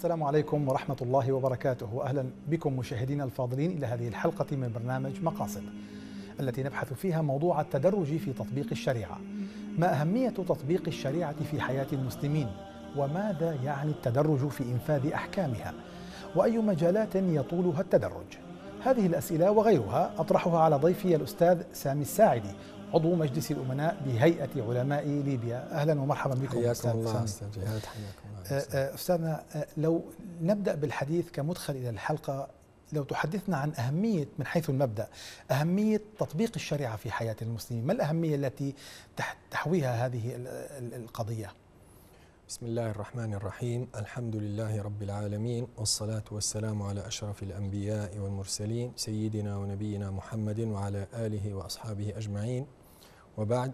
السلام عليكم ورحمة الله وبركاته وأهلا بكم مشاهدينا الفاضلين إلى هذه الحلقة من برنامج مقاصد التي نبحث فيها موضوع التدرج في تطبيق الشريعة ما أهمية تطبيق الشريعة في حياة المسلمين وماذا يعني التدرج في إنفاذ أحكامها وأي مجالات يطولها التدرج هذه الأسئلة وغيرها أطرحها على ضيفي الأستاذ سامي الساعدي عضو مجلس الأمناء بهيئة علماء ليبيا أهلا ومرحبا بكم حياكم الله أستاذ آه، آه، استاذنا آه، لو نبدا بالحديث كمدخل الى الحلقه لو تحدثنا عن أهمية من حيث المبدأ أهمية تطبيق الشريعة في حياة المسلمين ما الأهمية التي تحويها هذه القضية؟ بسم الله الرحمن الرحيم الحمد لله رب العالمين والصلاة والسلام على أشرف الأنبياء والمرسلين سيدنا ونبينا محمد وعلى آله وأصحابه أجمعين وبعد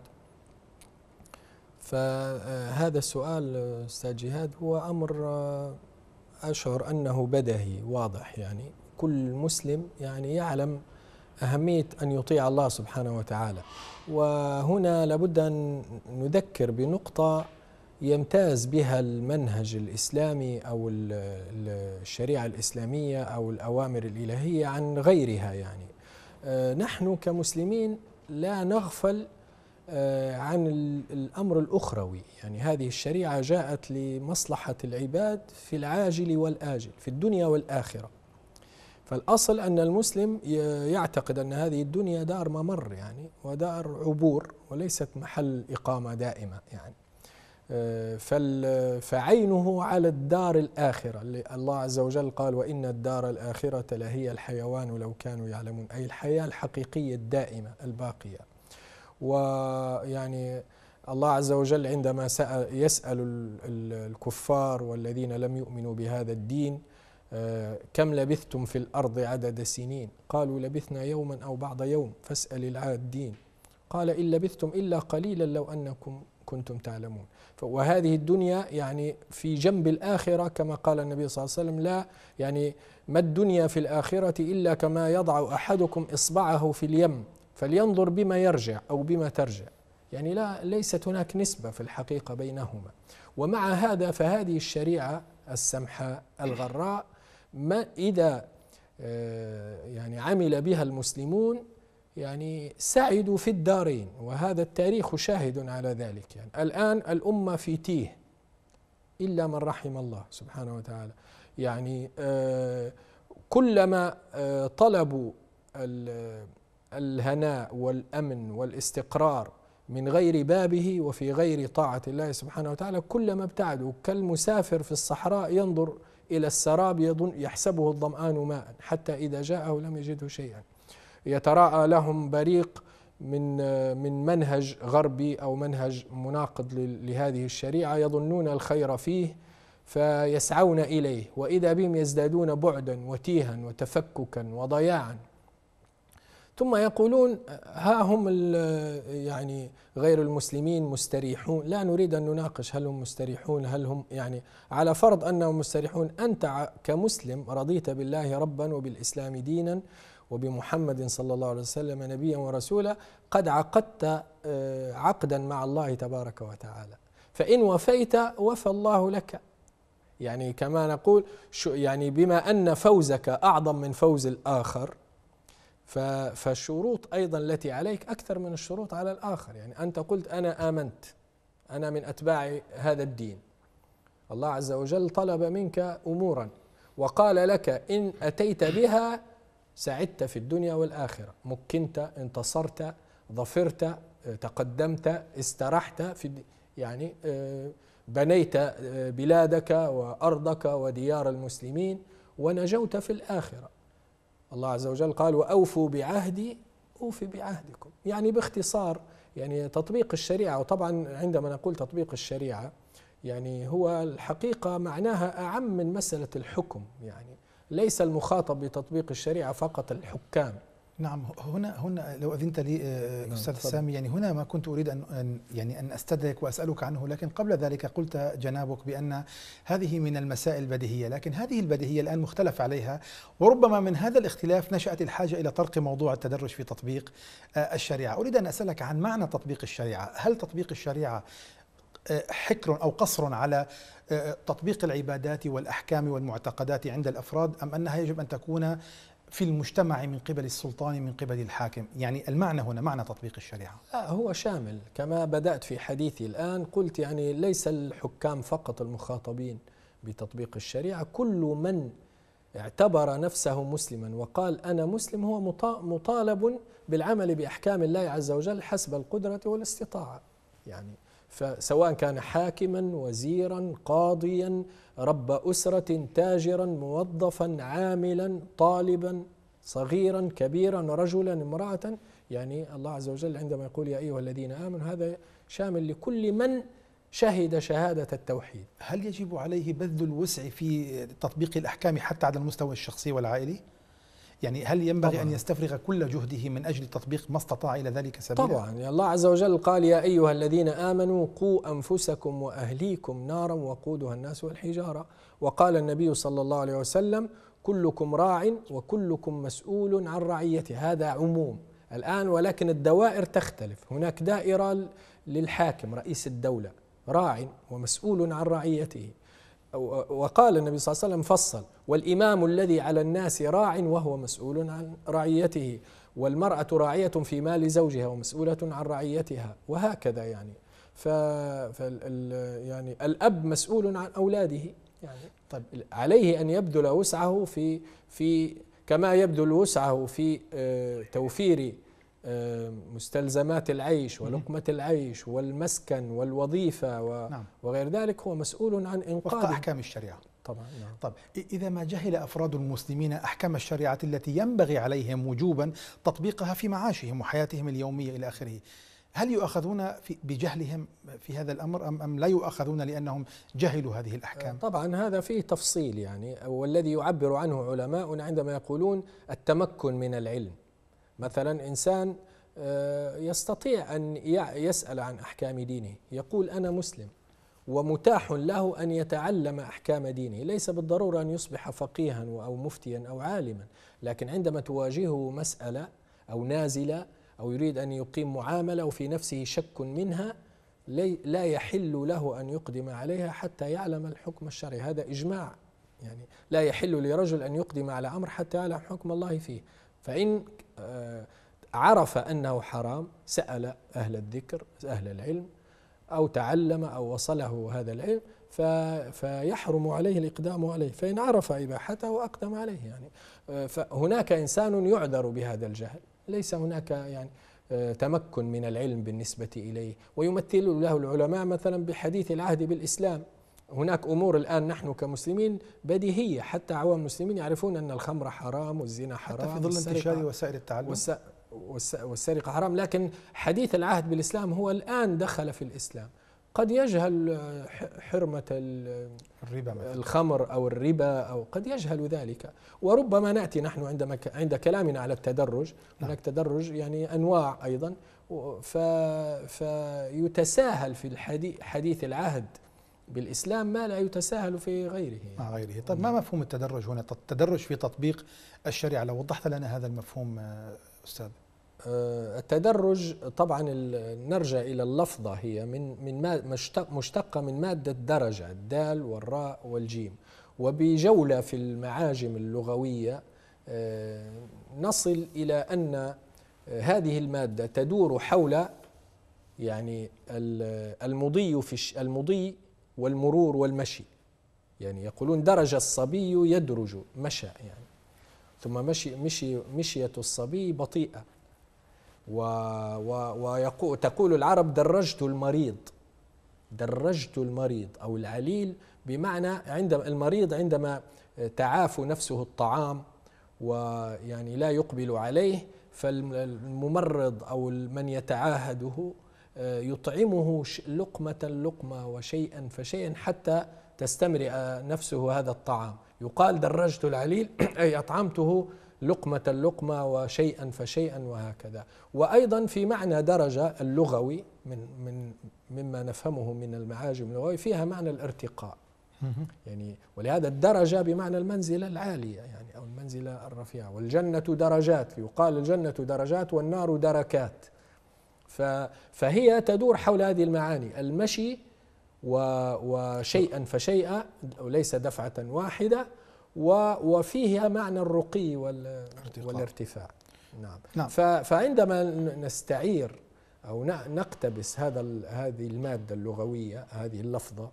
فهذا السؤال استاذ جهاد هو امر آه، اشعر انه بدهي واضح يعني كل مسلم يعني يعلم اهميه ان يطيع الله سبحانه وتعالى وهنا لابد ان نذكر بنقطه يمتاز بها المنهج الاسلامي او الشريعه الاسلاميه او الاوامر الالهيه عن غيرها يعني آه، نحن كمسلمين لا نغفل آه، عن الأمر الأخروي يعني هذه الشريعة جاءت لمصلحة العباد في العاجل والآجل في الدنيا والآخرة فالأصل أن المسلم يعتقد أن هذه الدنيا دار ممر يعني ودار عبور وليست محل إقامة دائمة يعني آه، فعينه على الدار الآخرة الله عز وجل قال وإن الدار الآخرة لهي الحيوان لو كانوا يعلمون أي الحياة الحقيقية الدائمة الباقية ويعني الله عز وجل عندما سأل يسأل الكفار والذين لم يؤمنوا بهذا الدين آه، كم لبثتم في الأرض عدد سنين قالوا لبثنا يوما أو بعض يوم فاسأل العادين قال إن لبثتم إلا قليلا لو أنكم كنتم تعلمون وهذه الدنيا يعني في جنب الآخرة كما قال النبي صلى الله عليه وسلم لا يعني ما الدنيا في الآخرة إلا كما يضع أحدكم إصبعه في اليم فلينظر بما يرجع أو بما ترجع يعني لا ليست هناك نسبة في الحقيقة بينهما ومع هذا فهذه الشريعة السمحاء الغراء ما إذا آه، يعني عمل بها المسلمون يعني سعدوا في الدارين وهذا التاريخ شاهد على ذلك يعني الآن الأمة في تيه إلا من رحم الله سبحانه وتعالى يعني آه، كلما آه، طلبوا الهناء والامن والاستقرار من غير بابه وفي غير طاعه الله سبحانه وتعالى كلما ابتعدوا كالمسافر في الصحراء ينظر الى السراب يظن يحسبه الظمان ماء حتى اذا جاءه لم يجده شيئا يتراءى لهم بريق من من منهج غربي او منهج مناقض لهذه الشريعه يظنون الخير فيه فيسعون اليه واذا بهم يزدادون بعدا وتيها وتفككا وضياعا ثم يقولون ها هم يعني غير المسلمين مستريحون لا نريد أن نناقش هل هم مستريحون هل هم يعني على فرض أنهم مستريحون أنت كمسلم رضيت بالله ربا وبالإسلام دينا وبمحمد صلى الله عليه وسلم نبيا ورسولا قد عقدت آه، عقدا مع الله تبارك وتعالى فإن وفيت وفى الله لك يعني كما نقول يعني بما أن فوزك أعظم من فوز الآخر فالشروط أيضا التي عليك أكثر من الشروط على الآخر يعني أنت قلت أنا آمنت أنا من أتباع هذا الدين الله عز وجل طلب منك أمورا وقال لك إن أتيت بها سعدت في الدنيا والآخرة مكنت انتصرت ظفرت تقدمت استرحت في يعني آه، بنيت آه، بلادك وأرضك وديار المسلمين ونجوت في الآخرة الله عز وجل قال وأوفوا بعهدي أوفي بعهدكم يعني باختصار يعني تطبيق الشريعة وطبعا عندما نقول تطبيق الشريعة يعني هو الحقيقة معناها أعم من مسألة الحكم يعني ليس المخاطب بتطبيق الشريعة فقط الحكام نعم هنا هنا لو اذنت لي آه، نعم، استاذ نعم سامي يعني هنا ما كنت اريد ان يعني ان استدرك واسالك عنه لكن قبل ذلك قلت جنابك بان هذه من المسائل البديهيه لكن هذه البديهيه الان مختلف عليها وربما من هذا الاختلاف نشات الحاجه الى طرق موضوع التدرج في تطبيق آه، الشريعه اريد ان اسالك عن معنى تطبيق الشريعه هل تطبيق الشريعه آه، حكر او قصر على تطبيق العبادات والاحكام والمعتقدات عند الافراد ام انها يجب ان تكون في المجتمع من قبل السلطان من قبل الحاكم يعني المعنى هنا معنى تطبيق الشريعة لا هو شامل كما بدأت في حديثي الآن قلت يعني ليس الحكام فقط المخاطبين بتطبيق الشريعة كل من اعتبر نفسه مسلما وقال أنا مسلم هو مطالب بالعمل بأحكام الله عز وجل حسب القدرة والاستطاعة يعني فسواء كان حاكما وزيرا قاضيا رب أسرة تاجرا موظفا عاملا طالبا صغيرا كبيرا رجلا امرأة يعني الله عز وجل عندما يقول يا أيها الذين آمنوا هذا شامل لكل من شهد شهادة التوحيد هل يجب عليه بذل الوسع في تطبيق الأحكام حتى على المستوى الشخصي والعائلي؟ يعني هل ينبغي طبعا. أن يستفرغ كل جهده من أجل تطبيق ما استطاع إلى ذلك سبيلا طبعا يعني الله عز وجل قال يا أيها الذين آمنوا قوا أنفسكم وأهليكم نارا وقودها الناس والحجارة وقال النبي صلى الله عليه وسلم كلكم راع وكلكم مسؤول عن رعيته هذا عموم الآن ولكن الدوائر تختلف هناك دائرة للحاكم رئيس الدولة راع ومسؤول عن رعيته وقال النبي صلى الله عليه وسلم فصل والإمام الذي على الناس راع وهو مسؤول عن رعيته والمرأة راعية في مال زوجها ومسؤولة عن رعيتها وهكذا يعني ف يعني الأب مسؤول عن أولاده يعني طيب عليه أن يبذل وسعه في في كما يبذل وسعه في آه، توفير مستلزمات العيش ولقمة العيش والمسكن والوظيفة و نعم. وغير ذلك هو مسؤول عن إنقاذ وفق أحكام الشريعة طبعا نعم. طب إذا ما جهل أفراد المسلمين أحكام الشريعة التي ينبغي عليهم وجوبا تطبيقها في معاشهم وحياتهم اليومية إلى آخره هل يؤاخذون بجهلهم في هذا الامر ام ام لا يؤاخذون لانهم جهلوا هذه الاحكام؟ أه، طبعا هذا فيه تفصيل يعني والذي يعبر عنه علماء عندما يقولون التمكن من العلم مثلا إنسان آه، يستطيع أن يسأل عن أحكام دينه يقول أنا مسلم ومتاح له أن يتعلم أحكام دينه ليس بالضرورة أن يصبح فقيها أو مفتيا أو عالما لكن عندما تواجهه مسألة أو نازلة أو يريد أن يقيم معاملة وفي نفسه شك منها لا يحل له أن يقدم عليها حتى يعلم الحكم الشرعي هذا إجماع يعني لا يحل لرجل أن يقدم على أمر حتى يعلم حكم الله فيه فإن آه، عرف أنه حرام سأل أهل الذكر أهل العلم أو تعلم أو وصله هذا العلم فيحرم عليه الإقدام عليه فإن عرف إباحته أقدم عليه يعني آه، فهناك إنسان يعذر بهذا الجهل ليس هناك يعني آه، تمكن من العلم بالنسبة إليه ويمثل له العلماء مثلا بحديث العهد بالإسلام هناك امور الان نحن كمسلمين بديهيه حتى عوام المسلمين يعرفون ان الخمر حرام والزنا حرام حتى في ظل انتشار وسائل التعلم والس... والس... والسرقه حرام لكن حديث العهد بالاسلام هو الان دخل في الاسلام قد يجهل حرمه الربا مثلا. الخمر او الربا او قد يجهل ذلك وربما ناتي نحن عندما عند كلامنا على التدرج نعم. هناك تدرج يعني انواع ايضا ف... فيتساهل في الحديث حديث العهد بالإسلام ما لا يتساهل في غيره مع غيره طيب ما مفهوم التدرج هنا التدرج في تطبيق الشريعة لو وضحت لنا هذا المفهوم آه، أستاذ آه، التدرج طبعا نرجع إلى اللفظة هي من من مشتق مشتقة من مادة درجة الدال والراء والجيم وبجولة في المعاجم اللغوية آه، نصل إلى أن هذه المادة تدور حول يعني المضي في المضي والمرور والمشي يعني يقولون درج الصبي يدرج مشى يعني ثم مشي مشي مشية الصبي بطيئة و و ويقول تقول العرب درجت المريض درجت المريض أو العليل بمعنى عندما المريض عندما تعاف نفسه الطعام ويعني لا يقبل عليه فالممرض أو من يتعاهده آه، يطعمه لقمة لقمة وشيئا فشيئا حتى تستمرئ نفسه هذا الطعام يقال درجت العليل أي أطعمته لقمة لقمة وشيئا فشيئا وهكذا وأيضا في معنى درجة اللغوي من, من مما نفهمه من المعاجم اللغوي فيها معنى الارتقاء يعني ولهذا الدرجة بمعنى المنزلة العالية يعني أو المنزلة الرفيعة والجنة درجات يقال الجنة درجات والنار دركات فهي تدور حول هذه المعاني المشي وشيئا فشيئا وليس دفعة واحدة وفيها معنى الرقي والارتفاع, والارتفاع. نعم. نعم. فعندما نستعير أو نقتبس هذا هذه المادة اللغوية هذه اللفظة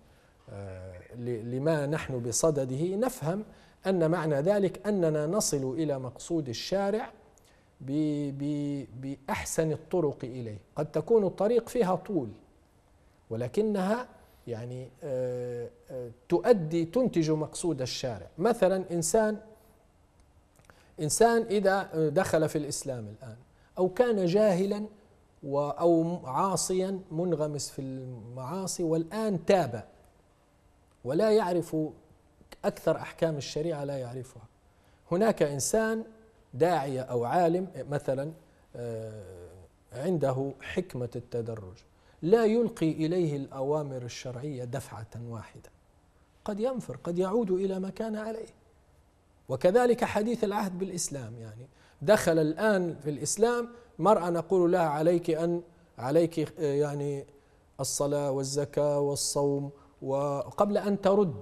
آه، لما نحن بصدده نفهم أن معنى ذلك أننا نصل إلى مقصود الشارع بأحسن الطرق إليه قد تكون الطريق فيها طول ولكنها يعني آه، آه، تؤدي تنتج مقصود الشارع مثلا إنسان إنسان إذا دخل في الإسلام الآن أو كان جاهلا أو عاصيا منغمس في المعاصي والآن تاب ولا يعرف أكثر أحكام الشريعة لا يعرفها هناك إنسان داعية أو عالم مثلا آه، عنده حكمة التدرج لا يلقي إليه الأوامر الشرعية دفعة واحدة قد ينفر قد يعود إلى ما كان عليه وكذلك حديث العهد بالإسلام يعني دخل الآن في الإسلام مرأة نقول لها عليك أن عليك آه، يعني الصلاة والزكاة والصوم وقبل أن ترد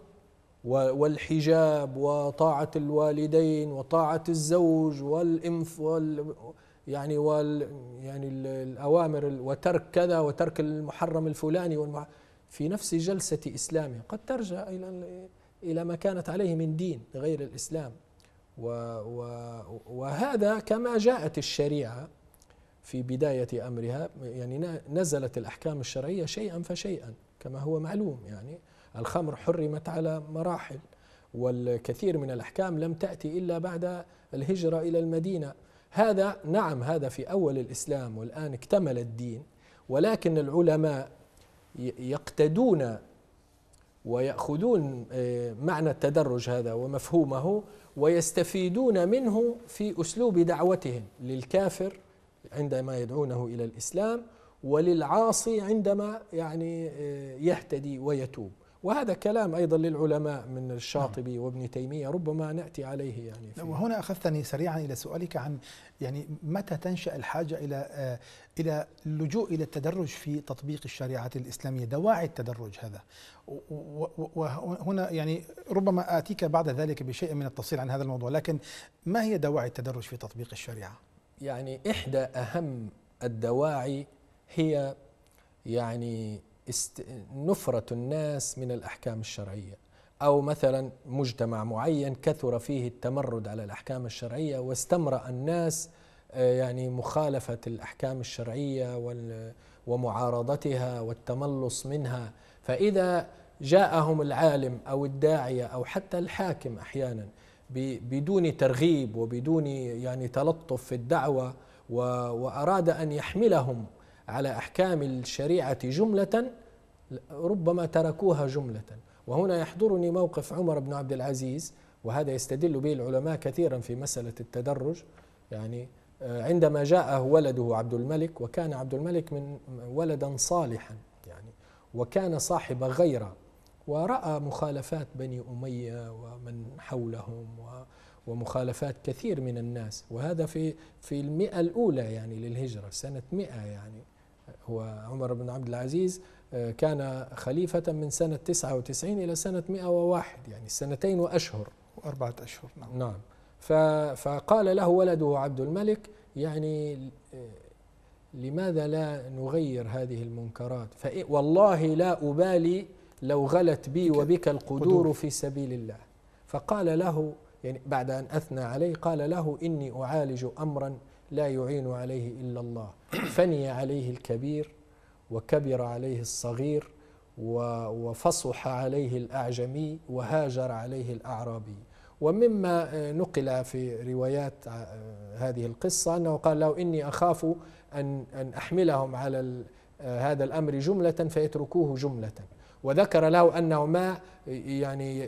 والحجاب وطاعة الوالدين وطاعة الزوج والإنف وال يعني وال يعني الأوامر وترك كذا وترك المحرم الفلاني في نفس جلسة إسلامه قد ترجع إلى إلى ما كانت عليه من دين غير الإسلام و و وهذا كما جاءت الشريعة في بداية أمرها يعني نزلت الأحكام الشرعية شيئا فشيئا كما هو معلوم يعني الخمر حرمت على مراحل والكثير من الأحكام لم تأتي إلا بعد الهجرة إلى المدينة هذا نعم هذا في أول الإسلام والآن اكتمل الدين ولكن العلماء يقتدون ويأخذون آه، معنى التدرج هذا ومفهومه ويستفيدون منه في أسلوب دعوتهم للكافر عندما يدعونه إلى الإسلام وللعاصي عندما يعني آه، يهتدي ويتوب وهذا كلام أيضا للعلماء من نعم. الشاطبي وابن تيمية ربما نأتي عليه يعني نعم، وهنا أخذتني سريعا إلى سؤالك عن يعني متى تنشأ الحاجة إلى آه، إلى اللجوء إلى التدرج في تطبيق الشريعة الإسلامية دواعي التدرج هذا وهنا يعني ربما آتيك بعد ذلك بشيء من التفصيل عن هذا الموضوع لكن ما هي دواعي التدرج في تطبيق الشريعة؟ يعني إحدى أهم الدواعي هي يعني است... نفرة الناس من الأحكام الشرعية أو مثلا مجتمع معين كثر فيه التمرد على الأحكام الشرعية واستمرأ الناس آه، يعني مخالفة الأحكام الشرعية وال... ومعارضتها والتملص منها فإذا جاءهم العالم أو الداعية أو حتى الحاكم أحيانا بدون ترغيب وبدون يعني تلطف في الدعوة وأراد أن يحملهم على أحكام الشريعة جملة ربما تركوها جملة وهنا يحضرني موقف عمر بن عبد العزيز وهذا يستدل به العلماء كثيرا في مسألة التدرج يعني آه، عندما جاءه ولده عبد الملك وكان عبد الملك من ولدا صالحا يعني وكان صاحب غيره ورأى مخالفات بني أمية ومن حولهم ومخالفات كثير من الناس وهذا في في المئة الأولى يعني للهجرة سنة مئة يعني هو عمر بن عبد العزيز آه، كان خليفة من سنة 99 إلى سنة 101 يعني سنتين وأشهر وأربعة أشهر نعم, نعم فقال له ولده عبد الملك يعني آه، لماذا لا نغير هذه المنكرات والله لا أبالي لو غلت بي وبك القدور في سبيل الله فقال له يعني بعد أن أثنى عليه قال له إني أعالج أمرا لا يعين عليه إلا الله فني عليه الكبير وكبر عليه الصغير وفصح عليه الأعجمي وهاجر عليه الأعرابي ومما نقل في روايات هذه القصة أنه قال لو إني أخاف أن, أن أحملهم على هذا الأمر جملة فيتركوه جملة وذكر له أنه ما يعني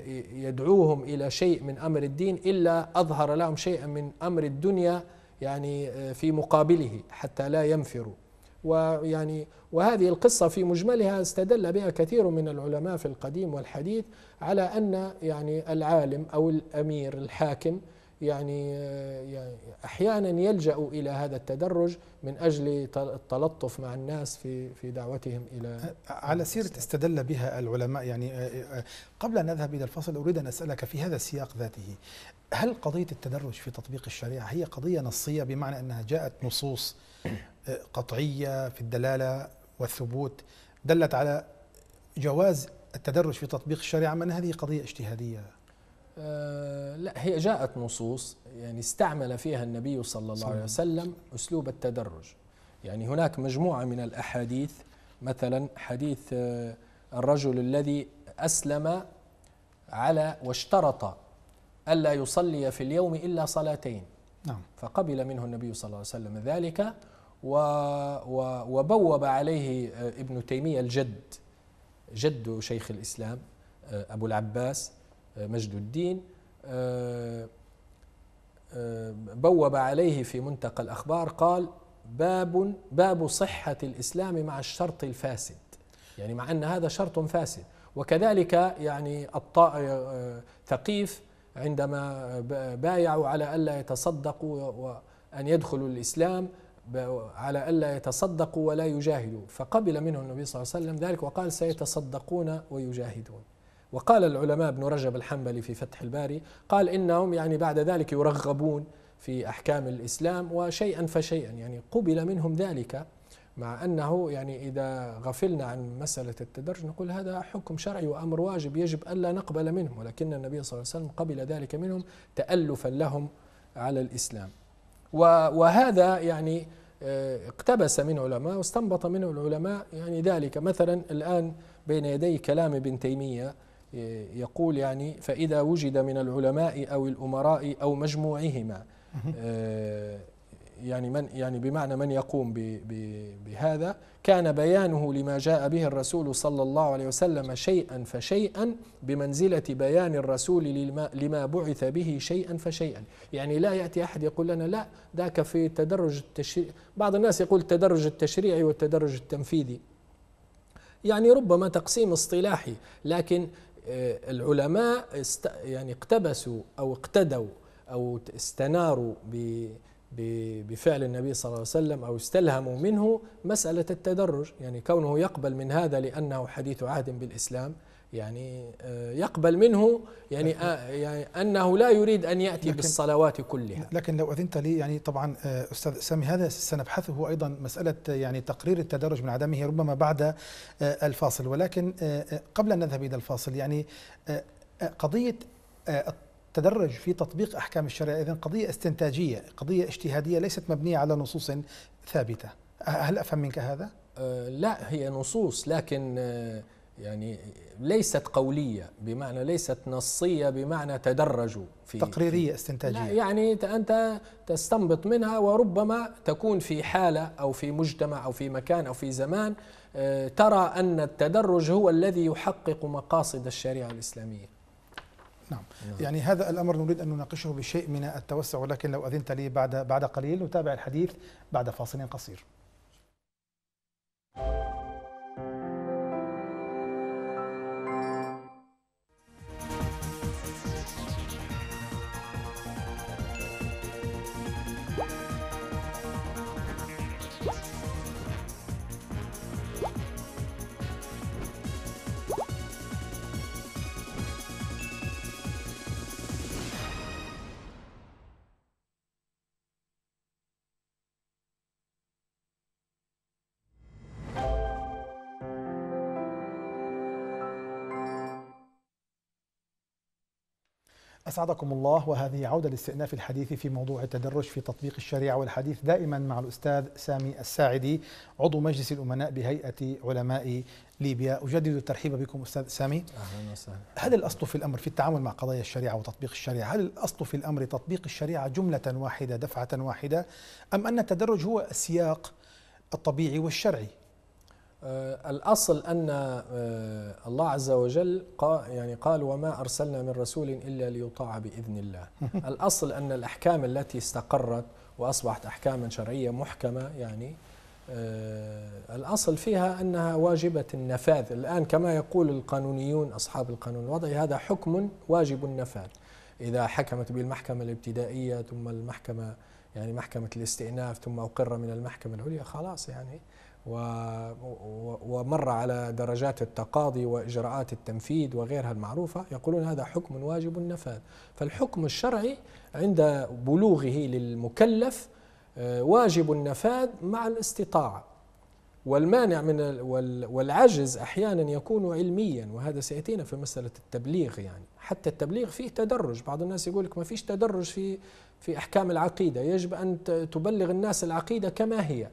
يدعوهم إلى شيء من أمر الدين إلا أظهر لهم شيئا من أمر الدنيا يعني في مقابله حتى لا ينفروا ويعني وهذه القصة في مجملها استدل بها كثير من العلماء في القديم والحديث على أن يعني العالم أو الأمير الحاكم يعني, يعني أحيانا يلجأ إلى هذا التدرج من أجل التلطف مع الناس في في دعوتهم إلى على سيرة استدل بها العلماء يعني قبل أن نذهب إلى الفصل أريد أن أسألك في هذا السياق ذاته هل قضية التدرج في تطبيق الشريعة هي قضية نصية بمعنى أنها جاءت نصوص قطعيه في الدلاله والثبوت دلت على جواز التدرج في تطبيق الشريعه من هذه قضيه اجتهاديه أه لا هي جاءت نصوص يعني استعمل فيها النبي صلى الله عليه وسلم اسلوب التدرج يعني هناك مجموعه من الاحاديث مثلا حديث آه، الرجل الذي اسلم على واشترط الا يصلي في اليوم الا صلاتين نعم فقبل منه النبي صلى الله عليه وسلم ذلك وبوب عليه آه، ابن تيمية الجد جد شيخ الإسلام آه، أبو العباس آه، مجد الدين بوب عليه في منتقى الأخبار قال باب باب صحة الإسلام مع الشرط الفاسد يعني مع أن هذا شرط فاسد وكذلك يعني ثقيف عندما بايعوا على ألا يتصدقوا وأن يدخلوا الإسلام على ألا يتصدقوا ولا يجاهدوا فقبل منه النبي صلى الله عليه وسلم ذلك وقال سيتصدقون ويجاهدون وقال العلماء ابن رجب الحنبلي في فتح الباري قال إنهم يعني بعد ذلك يرغبون في أحكام الإسلام وشيئا فشيئا يعني قبل منهم ذلك مع أنه يعني إذا غفلنا عن مسألة التدرج نقول هذا حكم شرعي وأمر واجب يجب ألا نقبل منهم ولكن النبي صلى الله عليه وسلم قبل ذلك منهم تألفا لهم على الإسلام وهذا يعني آه، اقتبس من علماء واستنبط منه العلماء يعني ذلك مثلا الآن بين يدي كلام ابن تيمية آه، يقول يعني فإذا وجد من العلماء أو الأمراء أو مجموعهما يعني من يعني بمعنى من يقوم بهذا كان بيانه لما جاء به الرسول صلى الله عليه وسلم شيئا فشيئا بمنزلة بيان الرسول لما بعث به شيئا فشيئا يعني لا يأتي أحد يقول لنا لا ذاك في تدرج التشريع بعض الناس يقول التدرج التشريعي والتدرج التنفيذي يعني ربما تقسيم اصطلاحي لكن آه، العلماء يعني اقتبسوا أو اقتدوا أو استناروا بفعل النبي صلى الله عليه وسلم أو استلهموا منه مسألة التدرج يعني كونه يقبل من هذا لأنه حديث عهد بالإسلام يعني آه، يقبل منه يعني،, آه، يعني, أنه لا يريد أن يأتي لكن بالصلوات كلها لكن لو أذنت لي يعني طبعا آه، أستاذ سامي هذا سنبحثه أيضا مسألة يعني تقرير التدرج من عدمه ربما بعد الفاصل ولكن قبل أن نذهب إلى الفاصل يعني قضية تدرج في تطبيق أحكام الشريعة اذا قضية استنتاجية قضية اجتهادية ليست مبنية على نصوص ثابتة هل أفهم منك هذا؟ أه، لا هي نصوص لكن أه، يعني ليست قولية بمعنى ليست نصية بمعنى تدرجوا في تقريرية في استنتاجية لا يعني أنت تستنبط منها وربما تكون في حالة أو في مجتمع أو في مكان أو في زمان أه، ترى أن التدرج هو الذي يحقق مقاصد الشريعة الإسلامية نعم. نعم. يعني هذا الأمر نريد أن نناقشه بشيء من التوسع ولكن لو أذنت لي بعد بعد قليل نتابع الحديث بعد فاصل قصير أسعدكم الله وهذه عودة لاستئناف الحديث في موضوع التدرج في تطبيق الشريعة والحديث دائما مع الأستاذ سامي الساعدي عضو مجلس الأمناء بهيئة علماء ليبيا أجدد الترحيب بكم أستاذ سامي أهلا وسهلا هل الأصل في الأمر في التعامل مع قضايا الشريعة وتطبيق الشريعة هل الأصل في الأمر تطبيق الشريعة جملة واحدة دفعة واحدة أم أن التدرج هو السياق الطبيعي والشرعي آه، الأصل أن آه، الله عز وجل يعني قال وما أرسلنا من رسول إلا ليطاع بإذن الله الأصل أن الأحكام التي استقرت وأصبحت أحكاما شرعية محكمة يعني آه، الأصل فيها أنها واجبة النفاذ الآن كما يقول القانونيون أصحاب القانون الوضعي هذا حكم واجب النفاذ إذا حكمت بالمحكمة الابتدائية ثم المحكمة يعني محكمة الاستئناف ثم أقر من المحكمة العليا خلاص يعني ومر على درجات التقاضي واجراءات التنفيذ وغيرها المعروفه يقولون هذا حكم واجب النفاذ فالحكم الشرعي عند بلوغه للمكلف آه، واجب النفاذ مع الاستطاعه والمانع من والعجز احيانا يكون علميا وهذا سياتينا في مساله التبليغ يعني حتى التبليغ فيه تدرج بعض الناس يقول لك ما فيش تدرج في في احكام العقيده يجب ان تبلغ الناس العقيده كما هي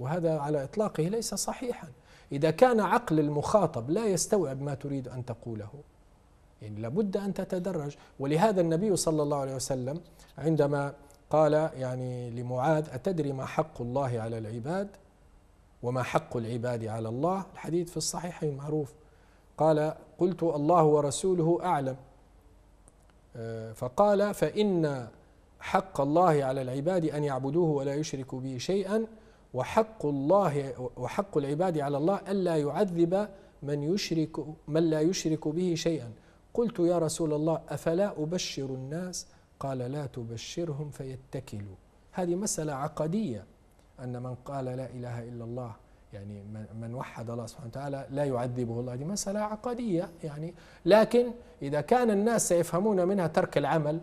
وهذا على إطلاقه ليس صحيحا إذا كان عقل المخاطب لا يستوعب ما تريد أن تقوله يعني لابد أن تتدرج ولهذا النبي صلى الله عليه وسلم عندما قال يعني لمعاذ أتدري ما حق الله على العباد وما حق العباد على الله الحديث في الصحيحين معروف قال قلت الله ورسوله أعلم آه، فقال فإن حق الله على العباد أن يعبدوه ولا يشركوا به شيئا وحق الله وحق العباد على الله ألا يعذب من يشرك من لا يشرك به شيئا قلت يا رسول الله أفلا أبشر الناس قال لا تبشرهم فيتكلوا هذه مسألة عقدية أن من قال لا إله إلا الله يعني من وحد الله سبحانه وتعالى لا يعذبه الله هذه مسألة عقدية يعني لكن إذا كان الناس سيفهمون منها ترك العمل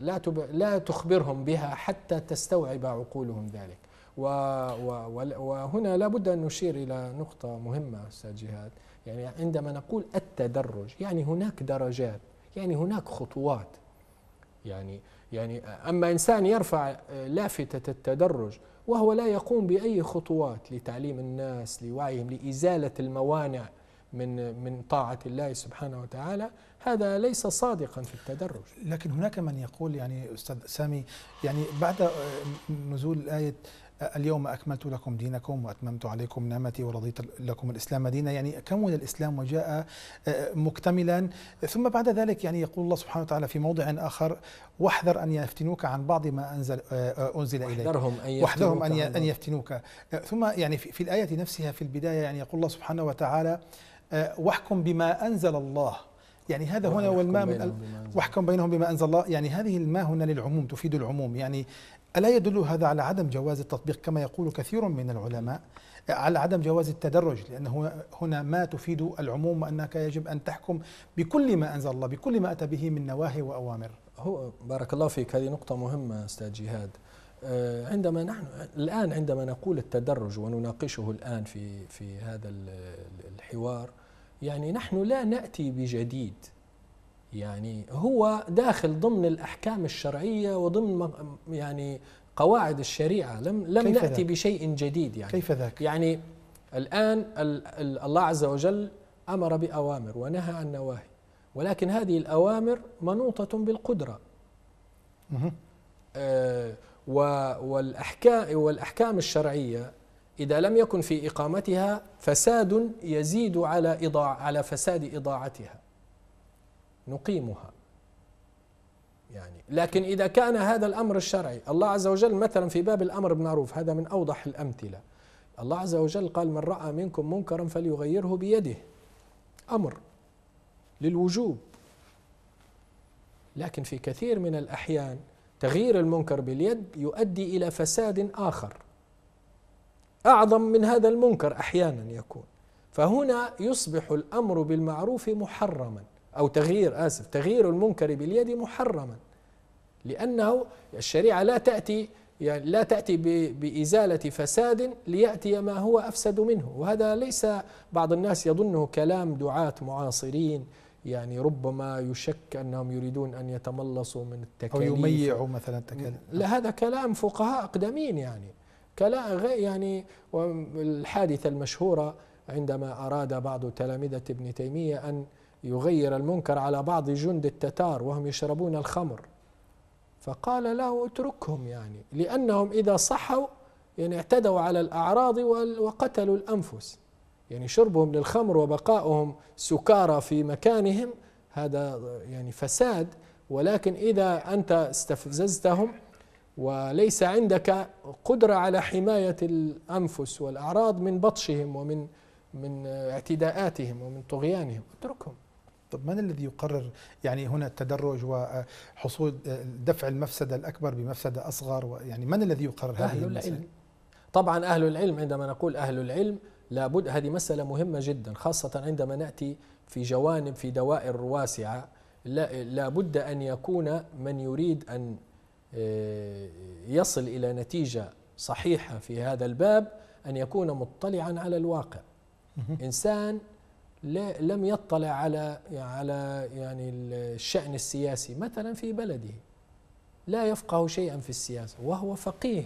لا لا تخبرهم بها حتى تستوعب عقولهم ذلك وهنا لابد أن نشير إلى نقطة مهمة أستاذ جهاد يعني عندما نقول التدرج يعني هناك درجات يعني هناك خطوات يعني يعني أما إنسان يرفع لافتة التدرج وهو لا يقوم بأي خطوات لتعليم الناس لوعيهم لإزالة الموانع من من طاعة الله سبحانه وتعالى هذا ليس صادقا في التدرج لكن هناك من يقول يعني أستاذ سامي يعني بعد آه، نزول الايه آه، اليوم أكملت لكم دينكم وأتممت عليكم نعمتي ورضيت لكم الإسلام دينا يعني كمل الإسلام وجاء آه، مكتملا ثم بعد ذلك يعني يقول الله سبحانه وتعالى في موضع آخر واحذر أن يفتنوك عن بعض ما أنزل أنزل إليك واحذرهم أن يفتنوك, واحذرهم أن يفتنوك ثم يعني في الآية نفسها في البداية يعني يقول الله سبحانه وتعالى واحكم بما أنزل الله يعني هذا هنا والما من واحكم بينهم بما أنزل الله يعني هذه الما هنا للعموم تفيد العموم يعني ألا يدل هذا على عدم جواز التطبيق كما يقول كثير من العلماء على عدم جواز التدرج لأنه هنا ما تفيد العموم وأنك يجب أن تحكم بكل ما أنزل الله بكل ما أتى به من نواهي وأوامر هو بارك الله فيك هذه نقطة مهمة أستاذ جهاد آه، عندما نحن الآن عندما نقول التدرج ونناقشه الآن في في هذا الحوار يعني نحن لا ناتي بجديد يعني هو داخل ضمن الاحكام الشرعيه وضمن يعني قواعد الشريعه لم لم ناتي ذاك؟ بشيء جديد يعني كيف ذاك؟ يعني الان الله عز وجل امر باوامر ونهى عن نواهي ولكن هذه الاوامر منوطه بالقدره آه والاحكام والاحكام الشرعيه إذا لم يكن في إقامتها فساد يزيد على إضاع على فساد إضاعتها نقيمها يعني لكن إذا كان هذا الأمر الشرعي الله عز وجل مثلا في باب الأمر بالمعروف هذا من أوضح الأمثلة الله عز وجل قال من رأى منكم منكرا فليغيره بيده أمر للوجوب لكن في كثير من الأحيان تغيير المنكر باليد يؤدي إلى فساد آخر أعظم من هذا المنكر أحيانا يكون فهنا يصبح الأمر بالمعروف محرما أو تغيير آسف تغيير المنكر باليد محرما لأنه الشريعة لا تأتي يعني لا تأتي بإزالة فساد ليأتي ما هو أفسد منه وهذا ليس بعض الناس يظنه كلام دعاة معاصرين يعني ربما يشك أنهم يريدون أن يتملصوا من التكاليف أو يميعوا مثلا التكاليف لا هذا كلام فقهاء أقدمين يعني كلا يعني الحادثة المشهورة عندما أراد بعض تلامذة ابن تيمية أن يغير المنكر على بعض جند التتار وهم يشربون الخمر فقال له اتركهم يعني لأنهم إذا صحوا يعني اعتدوا على الأعراض وقتلوا الأنفس يعني شربهم للخمر وبقاؤهم سكارى في مكانهم هذا يعني فساد ولكن إذا أنت استفززتهم وليس عندك قدرة على حماية الأنفس والأعراض من بطشهم ومن من اعتداءاتهم ومن طغيانهم اتركهم طب من الذي يقرر يعني هنا التدرج وحصول دفع المفسدة الأكبر بمفسدة أصغر يعني من الذي يقرر هذه أهل المسألة؟ العلم طبعا أهل العلم عندما نقول أهل العلم لابد هذه مسألة مهمة جدا خاصة عندما نأتي في جوانب في دوائر واسعة لابد أن يكون من يريد أن آه، يصل الى نتيجه صحيحه في هذا الباب ان يكون مطلعا على الواقع انسان لم يطلع على على يعني الشان السياسي مثلا في بلده لا يفقه شيئا في السياسه وهو فقيه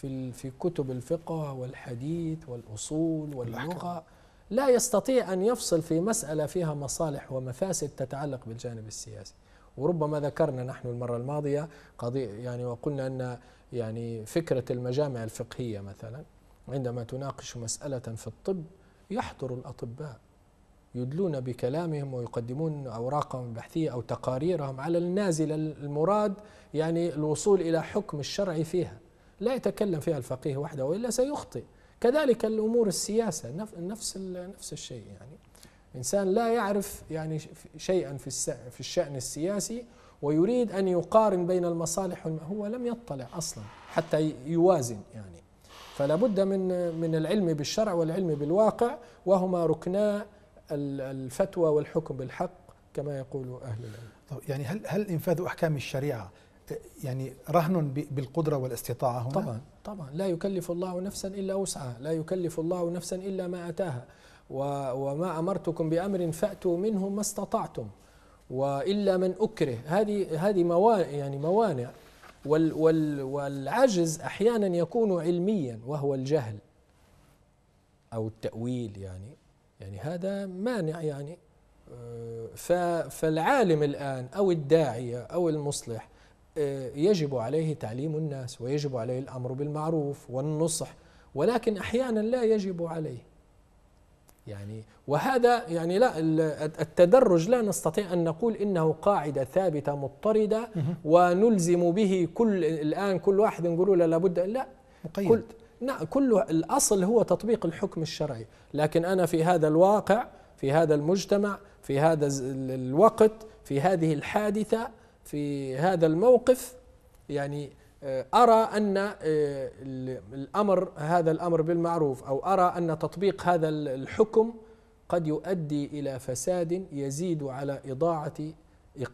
في في كتب الفقه والحديث والاصول واللغه لا يستطيع ان يفصل في مساله فيها مصالح ومفاسد تتعلق بالجانب السياسي وربما ذكرنا نحن المرة الماضية قضية يعني وقلنا أن يعني فكرة المجامع الفقهية مثلا عندما تناقش مسألة في الطب يحضر الأطباء يدلون بكلامهم ويقدمون أوراقهم البحثية أو تقاريرهم على النازل المراد يعني الوصول إلى حكم الشرعي فيها لا يتكلم فيها الفقيه وحده وإلا سيخطئ كذلك الأمور السياسة نفس نفس الشيء يعني إنسان لا يعرف يعني شيئا في في الشأن السياسي ويريد أن يقارن بين المصالح هو لم يطلع أصلا حتى يوازن يعني فلا بد من من العلم بالشرع والعلم بالواقع وهما ركنا الفتوى والحكم بالحق كما يقول أهل العلم طب يعني هل هل إنفاذ أحكام الشريعة يعني رهن بالقدرة والاستطاعة هنا؟ طبعا طبعا لا يكلف الله نفسا إلا وسعها لا يكلف الله نفسا إلا ما أتاها وما أمرتكم بأمر فأتوا منه ما استطعتم وإلا من أكره هذه هذه موانع يعني موانع وال وال والعجز أحيانا يكون علميا وهو الجهل أو التأويل يعني يعني هذا مانع يعني فالعالم الآن أو الداعية أو المصلح آه، يجب عليه تعليم الناس ويجب عليه الأمر بالمعروف والنصح ولكن أحيانا لا يجب عليه يعني وهذا يعني لا التدرج لا نستطيع ان نقول انه قاعده ثابته مضطرده ونلزم به كل الان كل واحد نقول له لابد لا مقيد كل كل الاصل هو تطبيق الحكم الشرعي لكن انا في هذا الواقع في هذا المجتمع في هذا الوقت في هذه الحادثه في هذا الموقف يعني آه، أرى أن آه، الأمر هذا الأمر بالمعروف أو أرى أن تطبيق هذا الحكم قد يؤدي إلى فساد يزيد على إضاعة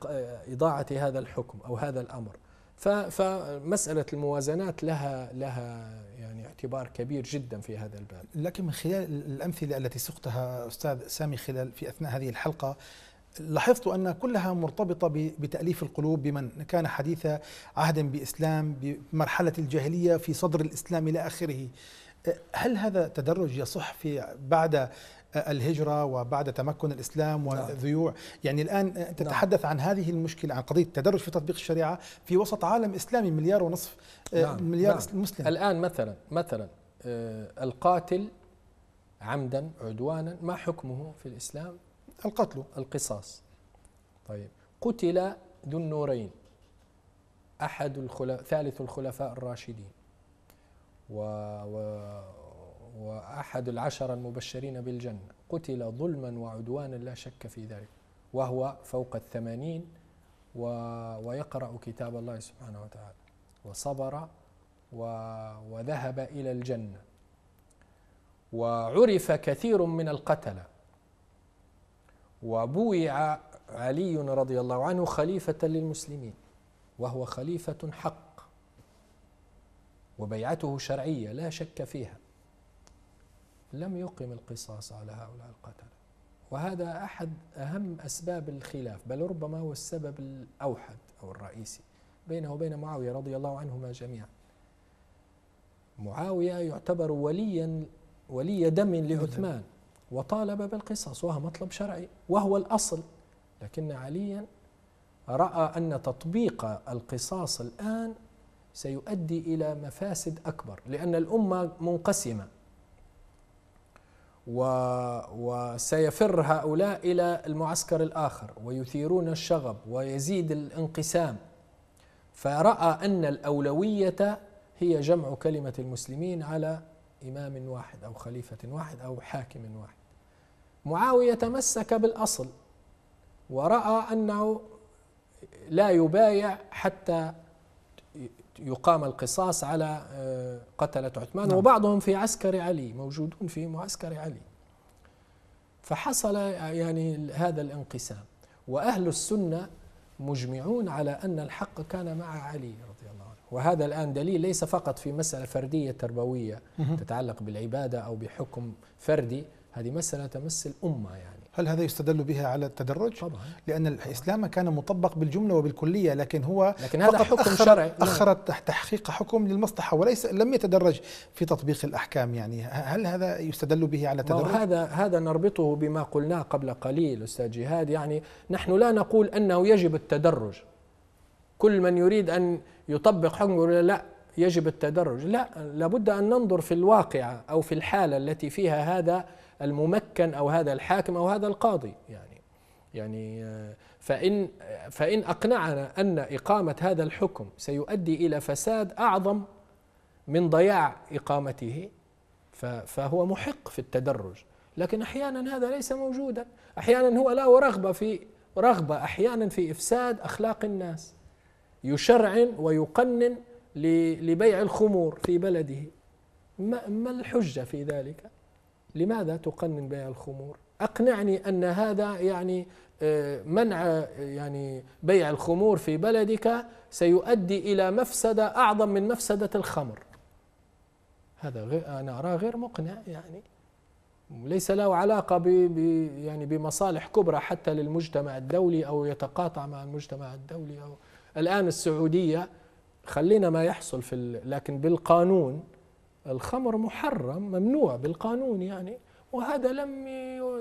آه، إضاعة هذا الحكم أو هذا الأمر فمسألة الموازنات لها لها يعني اعتبار كبير جدا في هذا الباب. لكن من خلال الأمثلة التي سقتها أستاذ سامي خلال في أثناء هذه الحلقة لاحظت أن كلها مرتبطة بتأليف القلوب بمن كان حديث عهد بإسلام بمرحلة الجاهلية في صدر الإسلام إلى آخره هل هذا تدرج يصح في بعد الهجرة وبعد تمكن الإسلام نعم. وذيوع يعني الآن نعم. تتحدث عن هذه المشكلة عن قضية التدرج في تطبيق الشريعة في وسط عالم إسلامي مليار ونصف آه، نعم. مليار مسلم الآن مثلا مثلا آه، القاتل عمدا عدوانا ما حكمه في الإسلام القتل القصاص طيب قتل ذو النورين أحد الخلفاء ثالث الخلفاء الراشدين و... و... وأحد العشر المبشرين بالجنة قتل ظلما وعدوانا لا شك في ذلك وهو فوق الثمانين و... ويقرأ كتاب الله سبحانه وتعالى وصبر و... وذهب إلى الجنة وعرف كثير من القتله وبويع علي رضي الله عنه خليفة للمسلمين وهو خليفة حق وبيعته شرعية لا شك فيها لم يقم القصاص على هؤلاء القتلة وهذا أحد أهم أسباب الخلاف بل ربما هو السبب الأوحد أو الرئيسي بينه وبين معاوية رضي الله عنهما جميعا معاوية يعتبر وليا ولي دم لعثمان وطالب بالقصاص وهو مطلب شرعي وهو الأصل لكن عليا رأى أن تطبيق القصاص الآن سيؤدي إلى مفاسد أكبر لأن الأمة منقسمة و... وسيفر هؤلاء إلى المعسكر الآخر ويثيرون الشغب ويزيد الانقسام فرأى أن الأولوية هي جمع كلمة المسلمين على إمام واحد أو خليفة واحد أو حاكم واحد معاوية تمسك بالأصل ورأى أنه لا يبايع حتى يقام القصاص على آه، قتلة عثمان نعم. وبعضهم في عسكر علي موجودون في معسكر علي فحصل يعني هذا الانقسام وأهل السنة مجمعون على أن الحق كان مع علي رضي الله عنه وهذا الآن دليل ليس فقط في مسألة فردية تربوية تتعلق بالعبادة أو بحكم فردي هذه مسألة تمس الأمة يعني هل هذا يستدل بها على التدرج؟ طبعا لأن الإسلام طبعاً. كان مطبق بالجملة وبالكلية لكن هو لكن هذا حكم أخر شرعي أخر تحقيق حكم للمصلحة وليس لم يتدرج في تطبيق الأحكام يعني هل هذا يستدل به على التدرج؟ هذا هذا نربطه بما قلناه قبل قليل أستاذ جهاد يعني نحن لا نقول أنه يجب التدرج كل من يريد أن يطبق حكم لا يجب التدرج لا لابد أن ننظر في الواقع أو في الحالة التي فيها هذا الممكن أو هذا الحاكم أو هذا القاضي يعني يعني فإن فإن أقنعنا أن إقامة هذا الحكم سيؤدي إلى فساد أعظم من ضياع إقامته فهو محق في التدرج لكن أحيانا هذا ليس موجودا أحيانا هو لا رغبة في رغبة أحيانا في إفساد أخلاق الناس يشرعن ويقنن لبيع الخمور في بلده ما الحجة في ذلك لماذا تقنن بيع الخمور أقنعني أن هذا يعني آه، منع يعني بيع الخمور في بلدك سيؤدي إلى مفسدة أعظم من مفسدة الخمر هذا غير أنا أراه غير مقنع يعني ليس له علاقة ب يعني بمصالح كبرى حتى للمجتمع الدولي أو يتقاطع مع المجتمع الدولي أو الآن السعودية خلينا ما يحصل في لكن بالقانون الخمر محرم ممنوع بالقانون يعني وهذا لم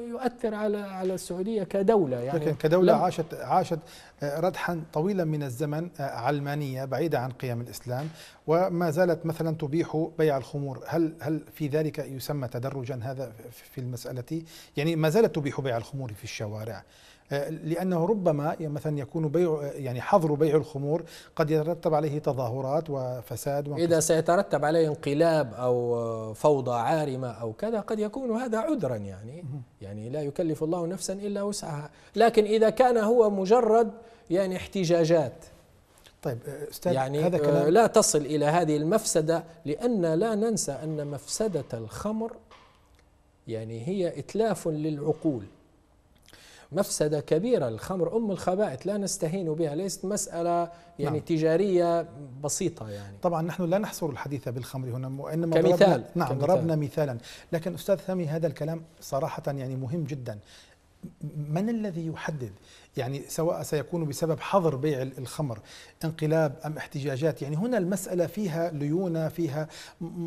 يؤثر على على السعوديه كدوله يعني لكن كدوله عاشت عاشت ردحا طويلا من الزمن آه، علمانيه بعيده عن قيم الاسلام وما زالت مثلا تبيح بيع الخمور، هل هل في ذلك يسمى تدرجا هذا في المساله؟ يعني ما زالت تبيح بيع الخمور في الشوارع، آه، لانه ربما مثلا يكون بيع آه، يعني حظر بيع الخمور قد يترتب عليه تظاهرات وفساد اذا سيترتب عليه انقلاب او آه، فوضى عارمه او كذا قد يكون هذا عذرا يعني يعني لا يكلف الله نفسا الا وسعها لكن اذا كان هو مجرد يعني احتجاجات طيب استاذ يعني هذا كلام لا تصل الى هذه المفسده لان لا ننسى ان مفسده الخمر يعني هي اتلاف للعقول مفسدة كبيرة الخمر أم الخبائث لا نستهين بها ليست مسألة يعني نعم. تجارية بسيطة يعني طبعا نحن لا نحصر الحديث بالخمر هنا وإنما كمثال ضربنا نعم كمثال. ضربنا مثالا لكن أستاذ سامي هذا الكلام صراحة يعني مهم جدا من الذي يحدد يعني سواء سيكون بسبب حظر بيع الخمر انقلاب أم احتجاجات يعني هنا المسألة فيها ليونة فيها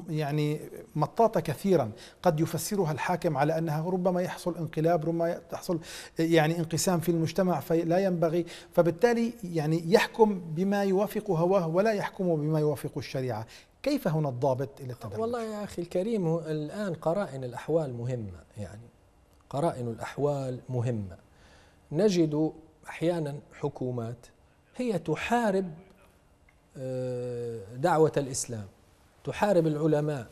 يعني مطاطة كثيرا قد يفسرها الحاكم على أنها ربما يحصل انقلاب ربما تحصل يعني انقسام في المجتمع فلا ينبغي فبالتالي يعني يحكم بما يوافق هواه ولا يحكم بما يوافق الشريعة كيف هنا الضابط إلى التدرج؟ والله يا أخي الكريم الآن قرائن الأحوال مهمة يعني قرائن الأحوال مهمة نجد احيانا حكومات هي تحارب آه، دعوه الاسلام تحارب العلماء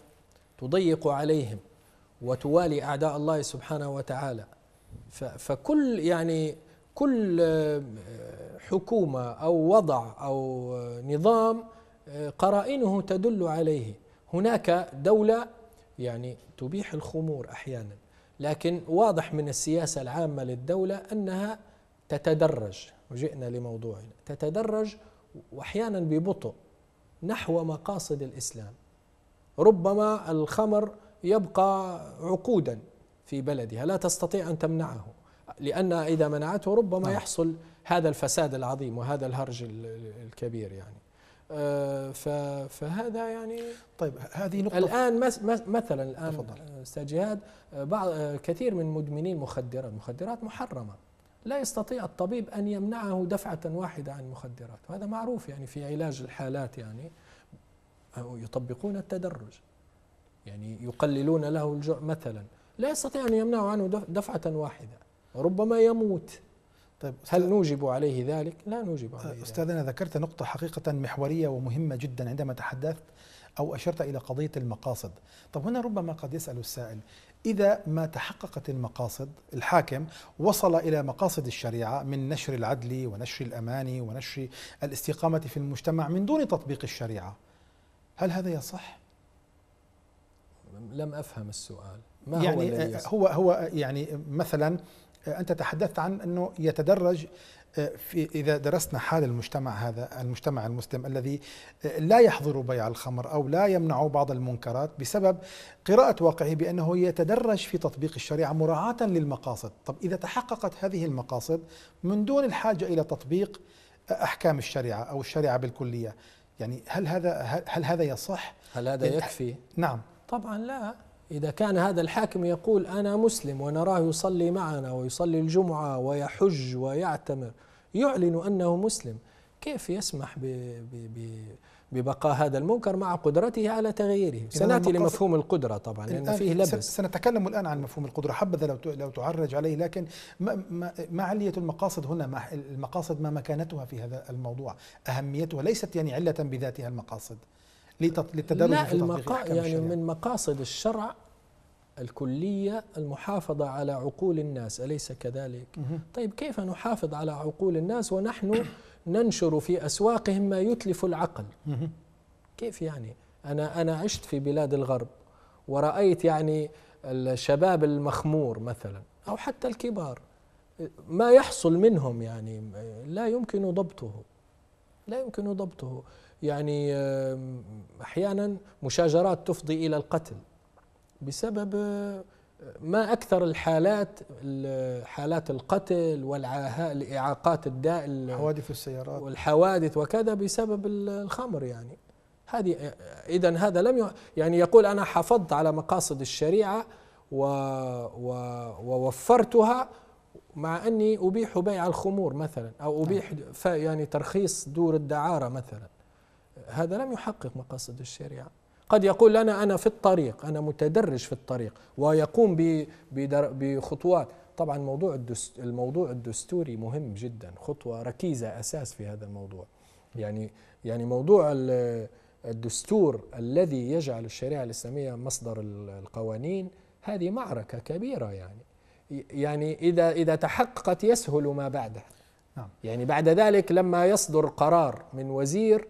تضيق عليهم وتوالي اعداء الله سبحانه وتعالى فكل يعني كل آه، حكومه او وضع او آه، نظام قرائنه تدل عليه هناك دوله يعني تبيح الخمور احيانا لكن واضح من السياسة العامة للدولة أنها تتدرج وجئنا لموضوعنا تتدرج وأحيانا ببطء نحو مقاصد الإسلام ربما الخمر يبقى عقودا في بلدها لا تستطيع أن تمنعه لأن إذا منعته ربما نعم. يحصل هذا الفساد العظيم وهذا الهرج الكبير يعني آه، فهذا يعني طيب هذه نقطة الآن مثلا الآن آه، أستاذ جهاد آه، بعض كثير من مدمني المخدرات المخدرات محرمة لا يستطيع الطبيب أن يمنعه دفعة واحدة عن المخدرات وهذا معروف يعني في علاج الحالات يعني يطبقون التدرج يعني يقللون له الجوع مثلا لا يستطيع أن يمنعه عنه دفعة واحدة ربما يموت طيب هل نوجب عليه ذلك؟ لا نوجب عليه أستاذنا ذكرت نقطة حقيقة محورية ومهمة جدا عندما تحدثت أو أشرت إلى قضية المقاصد طب هنا ربما قد يسأل السائل إذا ما تحققت المقاصد الحاكم وصل إلى مقاصد الشريعة من نشر العدل ونشر الأمان ونشر الاستقامة في المجتمع من دون تطبيق الشريعة هل هذا يصح؟ لم أفهم السؤال ما يعني هو, آه، هو هو يعني مثلا آه، أنت تحدثت عن أنه يتدرج آه، في إذا درسنا حال المجتمع هذا المجتمع المسلم الذي آه، لا يحظر بيع الخمر أو لا يمنع بعض المنكرات بسبب قراءة واقعه بأنه يتدرج في تطبيق الشريعة مراعاة للمقاصد طب إذا تحققت هذه المقاصد من دون الحاجة إلى تطبيق أحكام الشريعة أو الشريعة بالكلية يعني هل هذا هل هذا يصح؟ هل هذا إيه، يكفي؟ نعم طبعا لا إذا كان هذا الحاكم يقول أنا مسلم ونراه يصلي معنا ويصلي الجمعة ويحج ويعتمر يعلن أنه مسلم كيف يسمح ببقاء هذا المنكر مع قدرته على تغييره سنأتي لمفهوم القدرة طبعا لأن فيه لبس سنتكلم الآن عن مفهوم القدرة حبذا لو لو تعرج عليه لكن ما علية المقاصد هنا ما المقاصد ما مكانتها في هذا الموضوع أهميتها ليست يعني علة بذاتها المقاصد للتدرج لا المقا يعني من مقاصد الشرع الكلية المحافظة على عقول الناس أليس كذلك؟ طيب كيف نحافظ على عقول الناس ونحن ننشر في أسواقهم ما يتلف العقل كيف يعني؟ أنا أنا عشت في بلاد الغرب ورأيت يعني الشباب المخمور مثلا أو حتى الكبار ما يحصل منهم يعني لا يمكن ضبطه لا يمكن ضبطه يعني احيانا مشاجرات تفضي الى القتل بسبب آه، ما اكثر الحالات حالات القتل والاعاقات الداء حوادث السيارات والحوادث وكذا بسبب الخمر يعني هذه آه، اذا هذا لم يعني يقول انا حافظت على مقاصد الشريعه و و ووفرتها مع اني ابيح بيع الخمور مثلا او ابيح نعم. يعني ترخيص دور الدعاره مثلا هذا لم يحقق مقاصد الشريعه قد يقول لنا انا في الطريق انا متدرج في الطريق ويقوم بخطوات طبعا موضوع الموضوع الدستوري مهم جدا خطوه ركيزه اساس في هذا الموضوع يعني يعني موضوع الدستور الذي يجعل الشريعه الاسلاميه مصدر القوانين هذه معركه كبيره يعني يعني اذا اذا تحققت يسهل ما بعدها نعم. يعني بعد ذلك لما يصدر قرار من وزير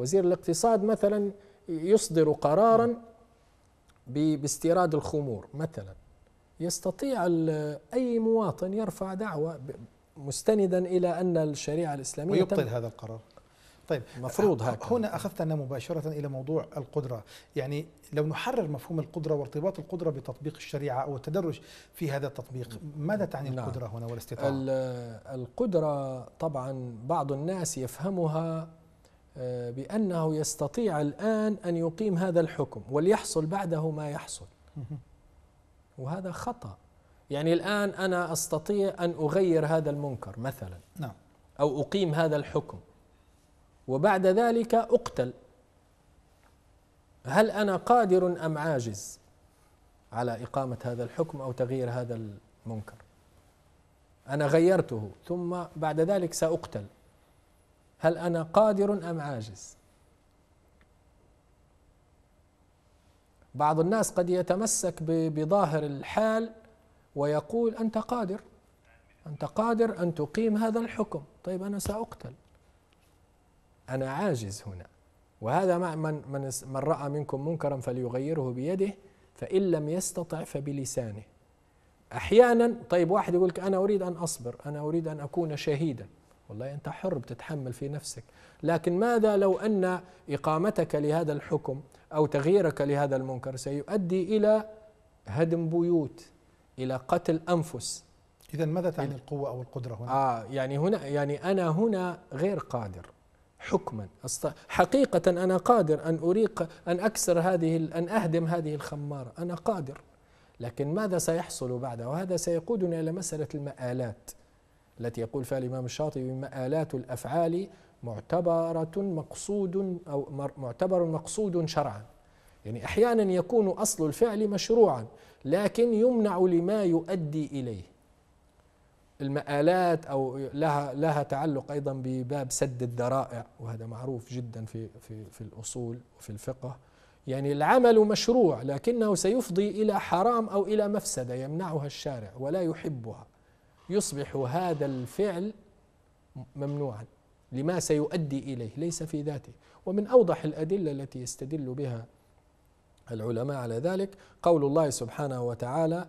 وزير الاقتصاد مثلا يصدر قرارا باستيراد الخمور مثلا يستطيع أي مواطن يرفع دعوة مستندا إلى أن الشريعة الإسلامية ويبطل هذا القرار طيب مفروض هكذا هنا اخذتنا مباشره الى موضوع القدره، يعني لو نحرر مفهوم القدره وارتباط القدره بتطبيق الشريعه او التدرج في هذا التطبيق، ماذا تعني نعم. القدره هنا والاستطاعه؟ القدره طبعا بعض الناس يفهمها آه، بأنه يستطيع الآن أن يقيم هذا الحكم وليحصل بعده ما يحصل وهذا خطأ يعني الآن أنا أستطيع أن أغير هذا المنكر مثلا نعم. أو أقيم هذا الحكم وبعد ذلك أقتل هل أنا قادر أم عاجز على إقامة هذا الحكم أو تغيير هذا المنكر أنا غيرته ثم بعد ذلك سأقتل هل أنا قادر أم عاجز بعض الناس قد يتمسك بظاهر الحال ويقول أنت قادر أنت قادر أن تقيم هذا الحكم طيب أنا سأقتل أنا عاجز هنا وهذا ما من, من, من رأى منكم منكرا فليغيره بيده فإن لم يستطع فبلسانه أحيانا طيب واحد يقول لك أنا أريد أن أصبر أنا أريد أن أكون شهيدا والله أنت حر بتتحمل في نفسك لكن ماذا لو أن إقامتك لهذا الحكم أو تغييرك لهذا المنكر سيؤدي إلى هدم بيوت إلى قتل أنفس إذا ماذا تعني القوة أو القدرة هنا؟ آه يعني هنا يعني أنا هنا غير قادر حكما حقيقة أنا قادر أن أريق أن أكسر هذه أن أهدم هذه الخمارة أنا قادر لكن ماذا سيحصل بعدها وهذا سيقودنا إلى مسألة المآلات التي يقول فيها الإمام الشاطبي مآلات الأفعال معتبرة مقصود أو معتبر مقصود شرعا يعني أحيانا يكون أصل الفعل مشروعا لكن يمنع لما يؤدي إليه المآلات أو لها لها تعلق أيضا بباب سد الذرائع وهذا معروف جدا في في في الأصول وفي الفقه يعني العمل مشروع لكنه سيفضي إلى حرام أو إلى مفسدة يمنعها الشارع ولا يحبها يصبح هذا الفعل ممنوعا لما سيؤدي اليه ليس في ذاته ومن اوضح الادله التي يستدل بها العلماء على ذلك قول الله سبحانه وتعالى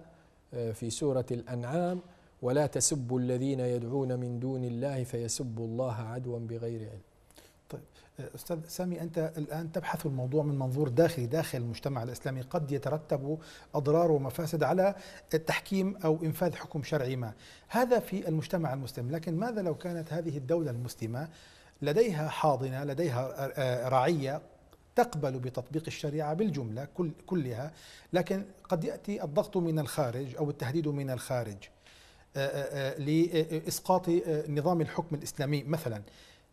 آه، في سوره الانعام ولا تسبوا الذين يدعون من دون الله فيسبوا الله عدوا بغير علم استاذ سامي انت الان تبحث الموضوع من منظور داخلي داخل المجتمع الاسلامي قد يترتب اضرار ومفاسد على التحكيم او انفاذ حكم شرعي ما هذا في المجتمع المسلم لكن ماذا لو كانت هذه الدوله المسلمه لديها حاضنه لديها رعيه تقبل بتطبيق الشريعه بالجمله كل كلها لكن قد ياتي الضغط من الخارج او التهديد من الخارج لاسقاط نظام الحكم الاسلامي مثلا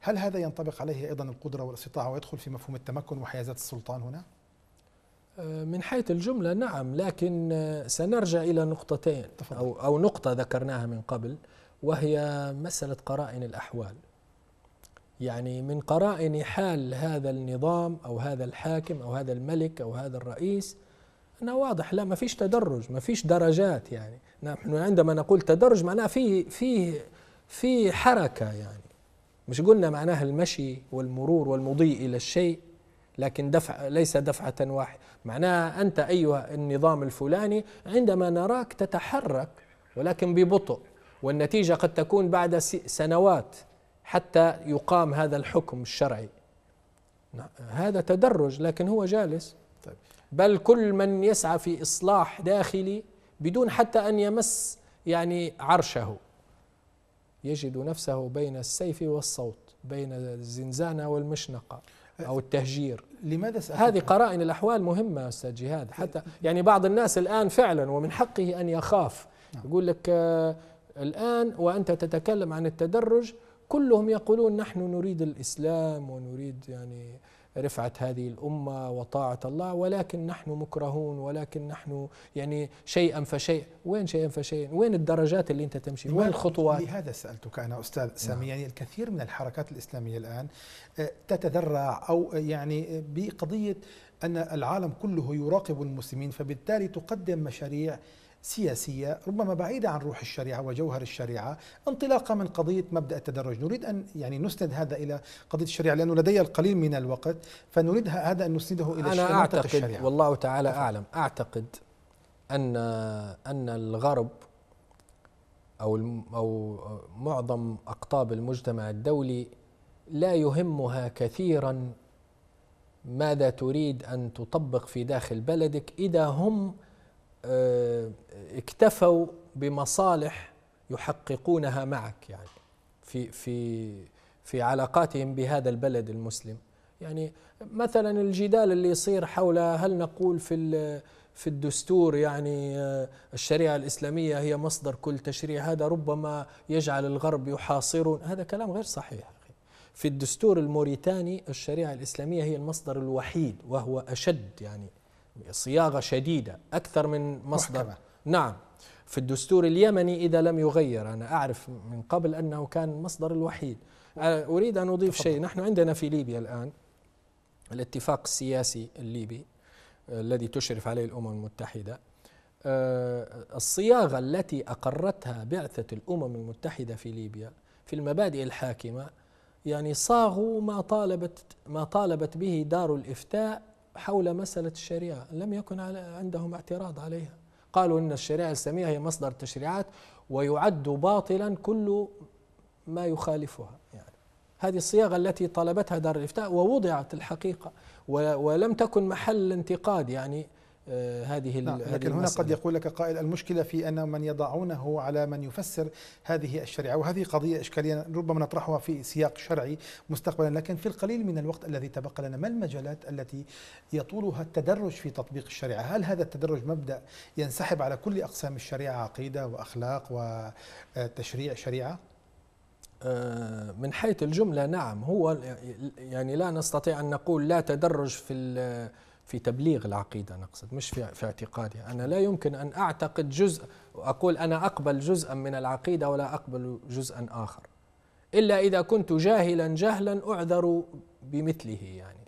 هل هذا ينطبق عليه أيضا القدرة والاستطاعة ويدخل في مفهوم التمكن وحيازات السلطان هنا؟ آه، من حيث الجملة نعم لكن آه، سنرجع إلى نقطتين أو, أو نقطة ذكرناها من قبل وهي مسألة قرائن الأحوال يعني من قرائن حال هذا النظام أو هذا الحاكم أو هذا الملك أو هذا الرئيس أنا واضح لا ما فيش تدرج ما فيش درجات يعني نحن عندما نقول تدرج معناه في في في حركة يعني مش قلنا معناها المشي والمرور والمضي إلى الشيء لكن دفع ليس دفعة واحدة معناها أنت أيها النظام الفلاني عندما نراك تتحرك ولكن ببطء والنتيجة قد تكون بعد سنوات حتى يقام هذا الحكم الشرعي هذا تدرج لكن هو جالس طيب. بل كل من يسعى في إصلاح داخلي بدون حتى أن يمس يعني عرشه يجد نفسه بين السيف والصوت بين الزنزانة والمشنقة أو التهجير لماذا سأحب. هذه قرائن الأحوال مهمة أستاذ جهاد حتى يعني بعض الناس الآن فعلا ومن حقه أن يخاف نعم. يقول لك آه، الآن وأنت تتكلم عن التدرج كلهم يقولون نحن نريد الإسلام ونريد يعني رفعة هذه الأمة وطاعة الله ولكن نحن مكرهون ولكن نحن يعني شيئا فشيء وين شيئا فشيء وين الدرجات اللي أنت تمشي وين الخطوات لهذا سألتك أنا أستاذ نعم. سامي يعني الكثير من الحركات الإسلامية الآن آه، تتذرع أو آه، يعني آه، بقضية أن العالم كله يراقب المسلمين فبالتالي تقدم مشاريع سياسية ربما بعيدة عن روح الشريعة وجوهر الشريعة انطلاقا من قضية مبدأ التدرج نريد أن يعني نسند هذا إلى قضية الشريعة لأنه لدي القليل من الوقت فنريد هذا أن نسنده إلى أنا أعتقد الشريعة والله تعالى أعلم أعتقد أن أن الغرب أو أو معظم أقطاب المجتمع الدولي لا يهمها كثيرا ماذا تريد أن تطبق في داخل بلدك إذا هم آه، اكتفوا بمصالح يحققونها معك يعني في في في علاقاتهم بهذا البلد المسلم يعني مثلا الجدال اللي يصير حول هل نقول في في الدستور يعني آه، الشريعه الاسلاميه هي مصدر كل تشريع هذا ربما يجعل الغرب يحاصرون هذا كلام غير صحيح في الدستور الموريتاني الشريعه الاسلاميه هي المصدر الوحيد وهو اشد يعني صياغة شديدة أكثر من مصدر محكمة. نعم في الدستور اليمني إذا لم يغير أنا أعرف من قبل أنه كان المصدر الوحيد أه، أريد أن أضيف شيء نحن عندنا في ليبيا الآن الاتفاق السياسي الليبي آه، الذي تشرف عليه الأمم المتحدة آه، الصياغة التي أقرتها بعثة الأمم المتحدة في ليبيا في المبادئ الحاكمة يعني صاغوا ما طالبت ما طالبت به دار الإفتاء حول مسألة الشريعة لم يكن عندهم اعتراض عليها قالوا إن الشريعة السامية هي مصدر التشريعات ويعد باطلا كل ما يخالفها يعني هذه الصياغة التي طلبتها دار الإفتاء ووضعت الحقيقة ولم تكن محل انتقاد يعني آه، هذه نعم هذه لكن هنا قد يقول لك قائل المشكله في ان من يضعونه على من يفسر هذه الشريعه وهذه قضيه اشكاليه ربما نطرحها في سياق شرعي مستقبلا لكن في القليل من الوقت الذي تبقى لنا ما المجالات التي يطولها التدرج في تطبيق الشريعه هل هذا التدرج مبدا ينسحب على كل اقسام الشريعه عقيده واخلاق وتشريع شريعه آه، من حيث الجمله نعم هو يعني لا نستطيع ان نقول لا تدرج في في تبليغ العقيدة نقصد مش في, في اعتقادها أنا لا يمكن أن أعتقد جزء وأقول أنا أقبل جزءا من العقيدة ولا أقبل جزءا آخر إلا إذا كنت جاهلا جهلا أعذر بمثله يعني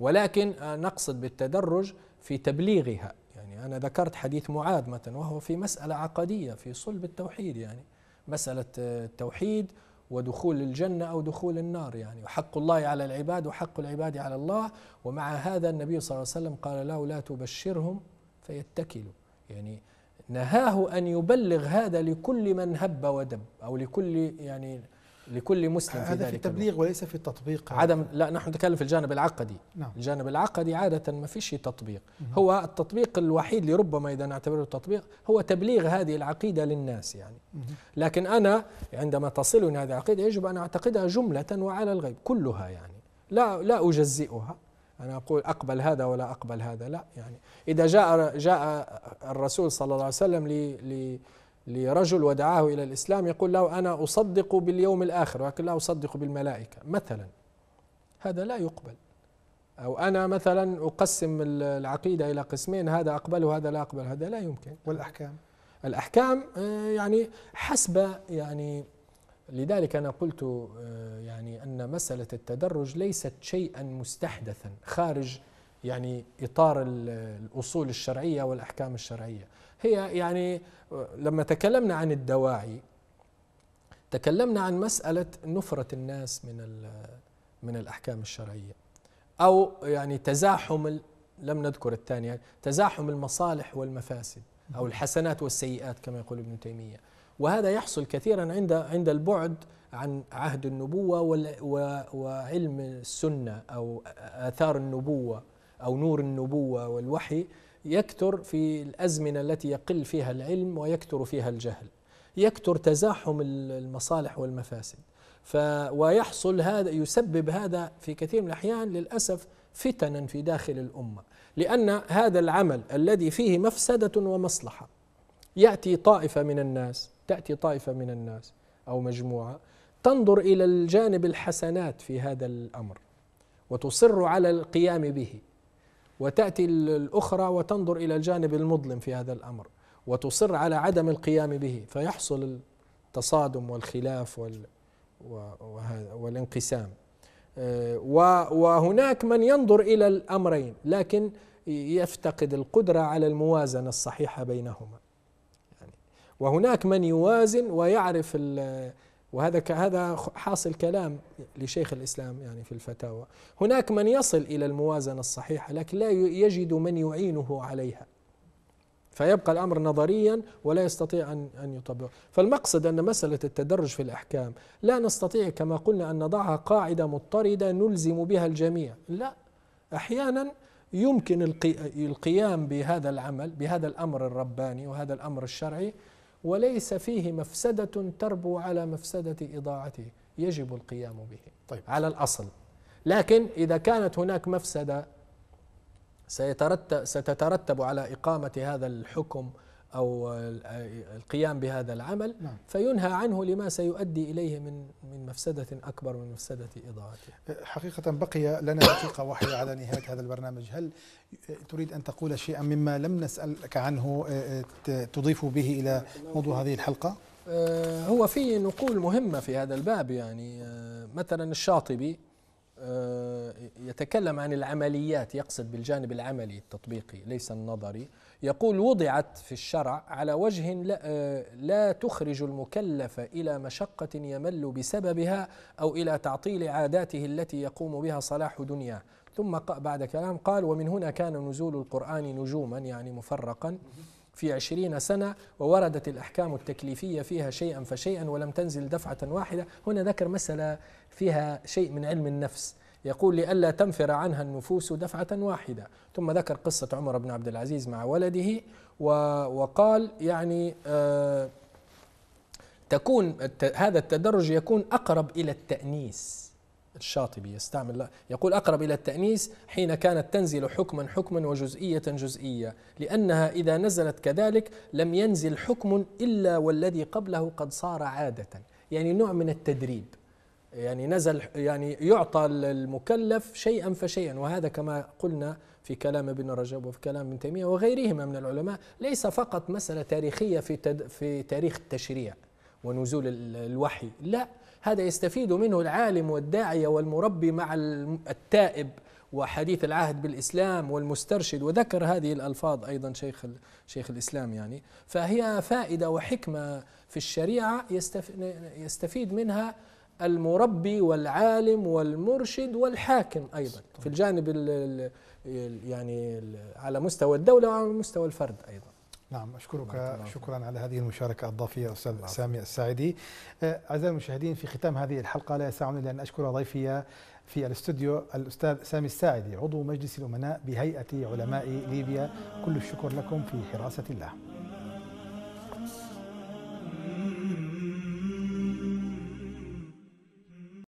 ولكن نقصد بالتدرج في تبليغها يعني أنا ذكرت حديث معاذ مثلا وهو في مسألة عقدية في صلب التوحيد يعني مسألة التوحيد ودخول الجنة أو دخول النار يعني وحق الله على العباد وحق العباد على الله ومع هذا النبي صلى الله عليه وسلم قال له لا تبشرهم فيتكلوا يعني نهاه أن يبلغ هذا لكل من هب ودب أو لكل يعني لكل مسلم في هذا ذلك في التبليغ الوقت. وليس في التطبيق عدم لا نحن نتكلم في الجانب العقدي نعم. الجانب العقدي عادة ما فيش تطبيق مم. هو التطبيق الوحيد اللي ربما إذا نعتبره تطبيق هو تبليغ هذه العقيدة للناس يعني مم. لكن أنا عندما تصلني هذه العقيدة يجب أن أعتقدها جملة وعلى الغيب كلها يعني لا لا أجزئها أنا أقول أقبل هذا ولا أقبل هذا لا يعني إذا جاء جاء الرسول صلى الله عليه وسلم ل لي لرجل ودعاه إلى الإسلام يقول له أنا أصدق باليوم الآخر ولكن لا أصدق بالملائكة مثلا هذا لا يقبل أو أنا مثلا أقسم العقيدة إلى قسمين هذا أقبل وهذا لا أقبل هذا لا يمكن والأحكام الأحكام آه، يعني حسب يعني لذلك أنا قلت آه، يعني أن مسألة التدرج ليست شيئا مستحدثا خارج يعني إطار الأصول الشرعية والأحكام الشرعية هي يعني لما تكلمنا عن الدواعي تكلمنا عن مسألة نفرة الناس من من الأحكام الشرعية أو يعني تزاحم لم نذكر الثانية تزاحم المصالح والمفاسد أو الحسنات والسيئات كما يقول ابن تيمية وهذا يحصل كثيرا عند عند البعد عن عهد النبوة وعلم السنة أو آثار النبوة أو نور النبوة والوحي يكثر في الأزمنة التي يقل فيها العلم ويكثر فيها الجهل يكثر تزاحم المصالح والمفاسد ف ويحصل هذا يسبب هذا في كثير من الأحيان للأسف فتنا في داخل الأمة لأن هذا العمل الذي فيه مفسدة ومصلحة يأتي طائفة من الناس تأتي طائفة من الناس أو مجموعة تنظر إلى الجانب الحسنات في هذا الأمر وتصر على القيام به وتأتي الأخرى وتنظر إلى الجانب المظلم في هذا الأمر وتصر على عدم القيام به فيحصل التصادم والخلاف وال والانقسام آه، وهناك من ينظر إلى الأمرين لكن يفتقد القدرة على الموازنة الصحيحة بينهما يعني وهناك من يوازن ويعرف وهذا هذا حاصل كلام لشيخ الاسلام يعني في الفتاوى هناك من يصل الى الموازنه الصحيحه لكن لا يجد من يعينه عليها فيبقى الامر نظريا ولا يستطيع ان ان يطبقه، فالمقصد ان مساله التدرج في الاحكام لا نستطيع كما قلنا ان نضعها قاعده مضطرده نلزم بها الجميع، لا احيانا يمكن القيام بهذا العمل بهذا الامر الرباني وهذا الامر الشرعي وليس فيه مفسدة تربو على مفسدة إضاعته يجب القيام به طيب. على الأصل لكن إذا كانت هناك مفسدة سيترتب ستترتب على إقامة هذا الحكم أو القيام بهذا العمل نعم. فينهى عنه لما سيؤدي إليه من من مفسدة أكبر من مفسدة إضاعته أه، حقيقة بقي لنا دقيقة واحدة على نهاية هذا البرنامج هل تريد أن تقول شيئا مما لم نسألك عنه أه، أه، تضيف به إلى موضوع هذه الحلقة؟ هو في نقول مهمة في هذا الباب يعني مثلا الشاطبي يتكلم عن العمليات يقصد بالجانب العملي التطبيقي ليس النظري يقول وضعت في الشرع على وجه لا, آه، لا تخرج المكلف الى مشقه يمل بسببها او الى تعطيل عاداته التي يقوم بها صلاح دنياه ثم بعد كلام قال ومن هنا كان نزول القرآن نجوما يعني مفرقا في عشرين سنة ووردت الأحكام التكليفية فيها شيئا فشيئا ولم تنزل دفعة واحدة هنا ذكر مسألة فيها شيء من علم النفس يقول لئلا تنفر عنها النفوس دفعة واحدة ثم ذكر قصة عمر بن عبد العزيز مع ولده وقال يعني آه، تكون هذا التدرج يكون أقرب إلى التأنيس الشاطبي يستعمل يقول أقرب إلى التأنيس حين كانت تنزل حكما حكما وجزئية جزئية لأنها إذا نزلت كذلك لم ينزل حكم إلا والذي قبله قد صار عادة يعني نوع من التدريب يعني نزل يعني يعطى المكلف شيئا فشيئا وهذا كما قلنا في كلام ابن رجب وفي كلام ابن تيميه وغيرهما من العلماء ليس فقط مساله تاريخيه في في تاريخ التشريع ونزول الوحي لا هذا يستفيد منه العالم والداعيه والمربي مع التائب وحديث العهد بالاسلام والمسترشد وذكر هذه الالفاظ ايضا شيخ شيخ الاسلام يعني فهي فائده وحكمه في الشريعه يستفيد منها المربي والعالم والمرشد والحاكم ايضا في الجانب ال يعني الـ على مستوى الدوله وعلى مستوى الفرد ايضا نعم اشكرك شكرا على هذه المشاركه الضافيه استاذ سامي الساعدي آه، اعزائي المشاهدين في ختام هذه الحلقه لا يسعني الا ان اشكر ضيفي في الاستوديو الاستاذ سامي الساعدي عضو مجلس الامناء بهيئه علماء ليبيا كل الشكر لكم في حراسه الله